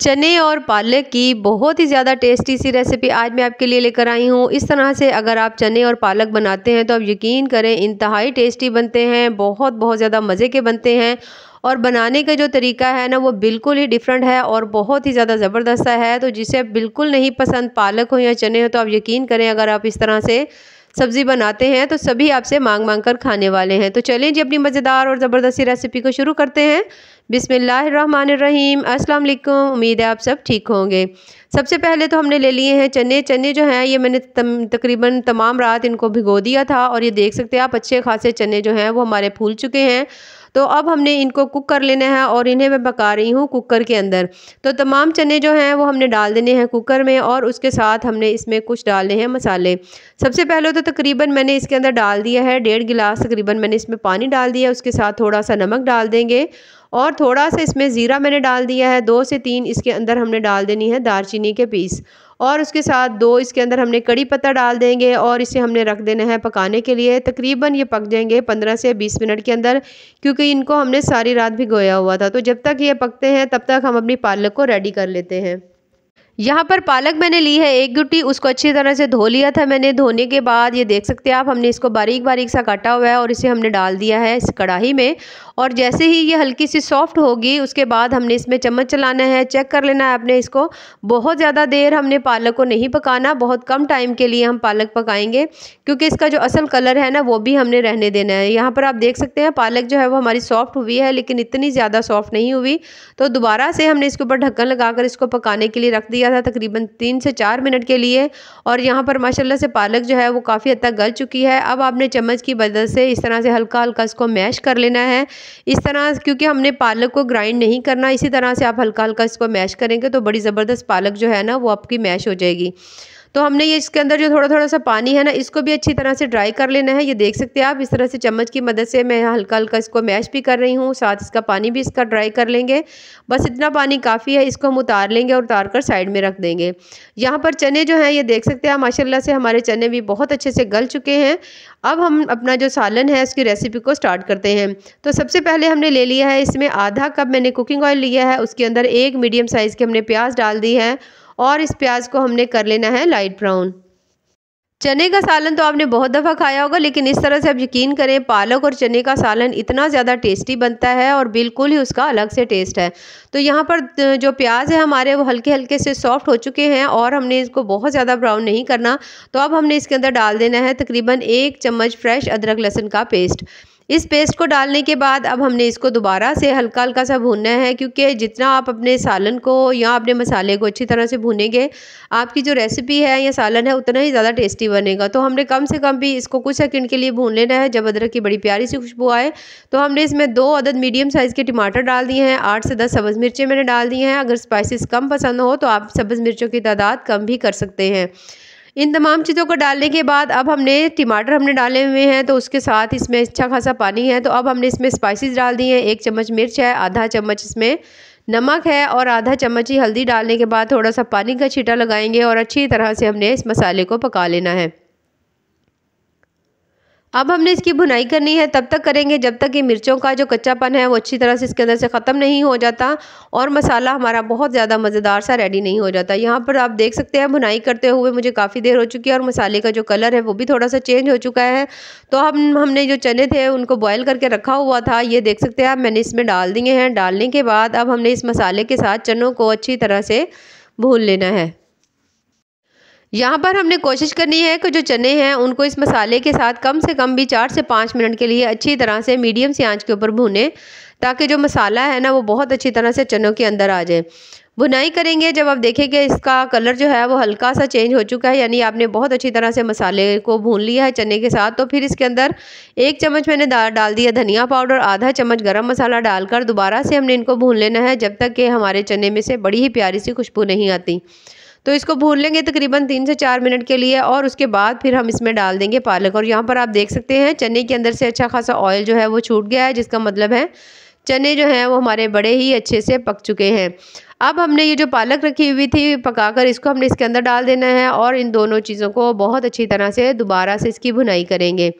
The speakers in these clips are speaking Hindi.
चने और पालक की बहुत ही ज़्यादा टेस्टी सी रेसिपी आज मैं आपके लिए लेकर आई हूँ इस तरह से अगर आप चने और पालक बनाते हैं तो आप यकीन करें इंतहाई टेस्टी बनते हैं बहुत बहुत ज़्यादा मज़े के बनते हैं और बनाने का जो तरीका है ना वो बिल्कुल ही डिफरेंट है और बहुत ही ज़्यादा ज़बरदस्त है तो जिसे बिल्कुल नहीं पसंद पालक हो या चने हो तो आप यकीन करें अगर आप इस तरह से सब्ज़ी बनाते हैं तो सभी आपसे मांग मांग कर खाने वाले हैं तो चलें जी अपनी मज़ेदार और ज़बरदस्ती रेसिपी को शुरू करते हैं बिसमीम अस्सलाम वालेकुम उम्मीद है आप सब ठीक होंगे सबसे पहले तो हमने ले लिए हैं चने चने जो हैं ये मैंने तम, तकरीबन तमाम रात इनको भिगो दिया था और ये देख सकते हैं आप अच्छे खासे चने जो हैं वो हमारे फूल चुके हैं तो अब हमने इनको कुक कर लेना है और इन्हें मैं पका रही हूँ कुकर के अंदर तो तमाम चने जो हैं वो हमने डाल देने हैं कुकर में और उसके साथ हमने इसमें कुछ डालने हैं मसाले सबसे पहले तो तकरीबन मैंने इसके अंदर डाल दिया है डेढ़ गिलास तकरीबन मैंने इसमें पानी डाल दिया उसके साथ थोड़ा सा नमक डाल देंगे और थोड़ा सा इसमें ज़ीरा मैंने डाल दिया है दो से तीन इसके अंदर हमने डाल देनी है दारचीनी के पीस और उसके साथ दो इसके अंदर हमने कड़ी पत्ता डाल देंगे और इसे हमने रख देना है पकाने के लिए तकरीबन ये पक जाएंगे पंद्रह से बीस मिनट के अंदर क्योंकि इनको हमने सारी रात भिगोया हुआ था तो जब तक ये पकते हैं तब तक हम अपनी पालक को रेडी कर लेते हैं यहाँ पर पालक मैंने ली है एक गुटी उसको अच्छी तरह से धो लिया था मैंने धोने के बाद ये देख सकते हैं आप हमने इसको बारीक बारीक सा काटा हुआ है और इसे हमने डाल दिया है इस कढ़ाई में और जैसे ही ये हल्की सी सॉफ्ट होगी उसके बाद हमने इसमें चम्मच चलाना है चेक कर लेना है आपने इसको बहुत ज़्यादा देर हमने पालक को नहीं पकाना बहुत कम टाइम के लिए हम पालक पकाएंगे क्योंकि इसका जो असल कलर है ना वो भी हमने रहने देना है यहाँ पर आप देख सकते हैं पालक जो है वो हमारी सॉफ्ट हुई है लेकिन इतनी ज़्यादा सॉफ्ट नहीं हुई तो दोबारा से हमने इसके ऊपर ढक्कन लगाकर इसको पकाने के लिए रख दिया किया था तकरीबन तीन से चार मिनट के लिए और यहाँ पर माशाल्लाह से पालक जो है वो काफ़ी हद तक गल चुकी है अब आपने चम्मच की मदद से इस तरह से हल्का हल्का इसको मैश कर लेना है इस तरह क्योंकि हमने पालक को ग्राइंड नहीं करना इसी तरह से आप हल्का हल्का इसको मैश करेंगे तो बड़ी ज़बरदस्त पालक जो है ना वो आपकी मैश हो जाएगी तो हमने ये इसके अंदर जो थोड़ा थोड़ा सा पानी है ना इसको भी अच्छी तरह से ड्राई कर लेना है ये देख सकते हैं आप इस तरह से चम्मच की मदद से मैं हल्का हल्का इसको मैश भी कर रही हूँ साथ इसका पानी भी इसका ड्राई कर लेंगे बस इतना पानी काफ़ी है इसको हम उतार लेंगे और उतार कर साइड में रख देंगे यहाँ पर चने जो हैं ये देख सकते हैं माशाला से हमारे चने भी बहुत अच्छे से गल चुके हैं अब हम अपना जो सालन है उसकी रेसिपी को स्टार्ट करते हैं तो सबसे पहले हमने ले लिया है इसमें आधा कप मैंने कुकिंग ऑयल लिया है उसके अंदर एक मीडियम साइज़ के हमने प्याज डाल दी है और इस प्याज को हमने कर लेना है लाइट ब्राउन चने का सालन तो आपने बहुत दफ़ा खाया होगा लेकिन इस तरह से आप यकीन करें पालक और चने का सालन इतना ज़्यादा टेस्टी बनता है और बिल्कुल ही उसका अलग से टेस्ट है तो यहाँ पर जो प्याज है हमारे वो हल्के हल्के से सॉफ्ट हो चुके हैं और हमने इसको बहुत ज़्यादा ब्राउन नहीं करना तो अब हमने इसके अंदर डाल देना है तकरीबन एक चम्मच फ्रेश अदरक लहसुन का पेस्ट इस पेस्ट को डालने के बाद अब हमने इसको दोबारा से हल्का हल्का सा भूनना है क्योंकि जितना आप अपने सालन को या अपने मसाले को अच्छी तरह से भूनेंगे आपकी जो रेसिपी है या सालन है उतना ही ज़्यादा टेस्टी बनेगा तो हमने कम से कम भी इसको कुछ सेकंड के लिए भून लेना है जब अदरक की बड़ी प्यारी सी खुशबू आए तो हमने इसमें दो अदद मीडियम साइज़ के टमाटर डाल दिए हैं आठ से दस सब्ज़ मिर्चें मैंने डाल दी हैं अगर स्पाइसिस कम पसंद हो तो आप सब्ज़ मिर्चों की तादाद कम भी कर सकते हैं इन तमाम चीज़ों को डालने के बाद अब हमने टमाटर हमने डाले हुए हैं तो उसके साथ इसमें अच्छा खासा पानी है तो अब हमने इसमें स्पाइसेस डाल दी हैं एक चम्मच मिर्च है आधा चम्मच इसमें नमक है और आधा चम्मच ही हल्दी डालने के बाद थोड़ा सा पानी का छीटा लगाएंगे और अच्छी तरह से हमने इस मसाले को पका लेना है अब हमने इसकी भुनाई करनी है तब तक करेंगे जब तक ये मिर्चों का जो कच्चापन है वो अच्छी तरह से इसके अंदर से ख़त्म नहीं हो जाता और मसाला हमारा बहुत ज़्यादा मज़ेदार सा रेडी नहीं हो जाता यहाँ पर आप देख सकते हैं भुनाई करते हुए मुझे काफ़ी देर हो चुकी है और मसाले का जो कलर है वो भी थोड़ा सा चेंज हो चुका है तो हम हमने जो चने थे उनको बॉयल करके रखा हुआ था ये देख सकते हैं आप मैंने इसमें डाल दिए हैं डालने के बाद अब हमने इस मसाले के साथ चनों को अच्छी तरह से भून लेना है यहाँ पर हमने कोशिश करनी है कि जो चने हैं उनको इस मसाले के साथ कम से कम भी चार से पाँच मिनट के लिए अच्छी तरह से मीडियम से आंच के ऊपर भूने ताकि जो मसाला है ना वो बहुत अच्छी तरह से चनों के अंदर आ जाए भुनाई करेंगे जब आप देखें कि इसका कलर जो है वो हल्का सा चेंज हो चुका है यानी आपने बहुत अच्छी तरह से मसाले को भून लिया है चने के साथ तो फिर इसके अंदर एक चम्मच मैंने डाल दिया धनिया पाउडर आधा चम्मच गरम मसाला डालकर दोबारा से हमने इनको भून लेना है जब तक कि हमारे चने में से बड़ी ही प्यारी सी खुशबू नहीं आती तो इसको भून लेंगे तकरीबन तीन से चार मिनट के लिए और उसके बाद फिर हम इसमें डाल देंगे पालक और यहाँ पर आप देख सकते हैं चने के अंदर से अच्छा खासा ऑयल जो है वो छूट गया है जिसका मतलब है चने जो हैं वो हमारे बड़े ही अच्छे से पक चुके हैं अब हमने ये जो पालक रखी हुई थी पकाकर इसको हमने इसके अंदर डाल देना है और इन दोनों चीज़ों को बहुत अच्छी तरह से दोबारा से इसकी भुनाई करेंगे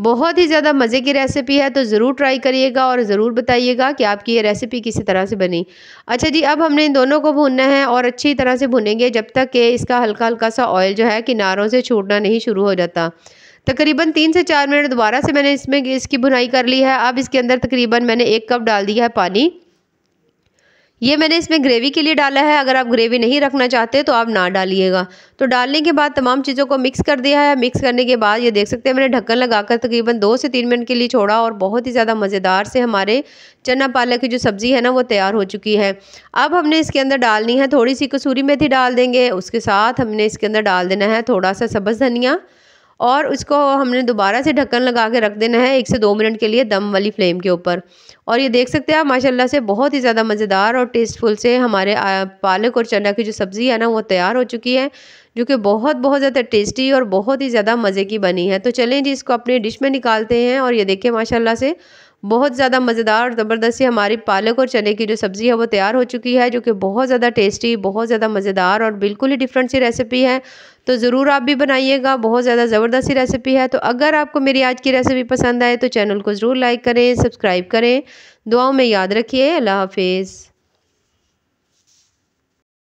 बहुत ही ज़्यादा मज़े की रेसिपी है तो ज़रूर ट्राई करिएगा और ज़रूर बताइएगा कि आपकी ये रेसिपी किसी तरह से बनी अच्छा जी अब हमने इन दोनों को भूनना है और अच्छी तरह से भुनेंगे जब तक कि इसका हल्का हल्का सा ऑयल जो है किनारों से छूटना नहीं शुरू हो जाता तकरीबन तीन से चार मिनट दोबारा से मैंने इसमें इसकी भुनाई कर ली है अब इसके अंदर तकरीबन मैंने एक कप डाल दिया है पानी ये मैंने इसमें ग्रेवी के लिए डाला है अगर आप ग्रेवी नहीं रखना चाहते तो आप ना डालिएगा तो डालने के बाद तमाम चीज़ों को मिक्स कर दिया है मिक्स करने के बाद ये देख सकते हैं मैंने ढक्कन लगाकर तकरीबन दो से तीन मिनट के लिए छोड़ा और बहुत ही ज़्यादा मज़ेदार से हमारे चना पालक की जो सब्ज़ी है ना वो तैयार हो चुकी है अब हमने इसके अंदर डालनी है थोड़ी सी कसूरी मेथी डाल देंगे उसके साथ हमने इसके अंदर डाल देना है थोड़ा सा सब्ज़ धनिया और उसको हमने दोबारा से ढक्कन लगा के रख देना है एक से दो मिनट के लिए दम वाली फ्लेम के ऊपर और ये देख सकते हैं आप माशाल्लाह से बहुत ही ज़्यादा मज़ेदार और टेस्टफुल से हमारे पालक और चना की जो सब्ज़ी है ना वो तैयार हो चुकी है जो कि बहुत बहुत ज़्यादा टेस्टी और बहुत ही ज़्यादा मज़े की बनी है तो चलें जी इसको अपने डिश में निकालते हैं और ये देखें माशाला से बहुत ज़्यादा मज़ेदार और ज़बरदस्ती हमारी पालक और चने की जो सब्ज़ी है वो तैयार हो चुकी है जो कि बहुत ज़्यादा टेस्टी बहुत ज़्यादा मज़ेदार और बिल्कुल ही डिफरेंट सी रेसिपी है तो ज़रूर आप भी बनाइएगा बहुत ज़्यादा ज़बरदस्ती रेसिपी है तो अगर आपको मेरी आज की रेसिपी पसंद आए तो चैनल को ज़रूर लाइक करें सब्सक्राइब करें दुआओं में याद रखिए अल्लाह हाफिज़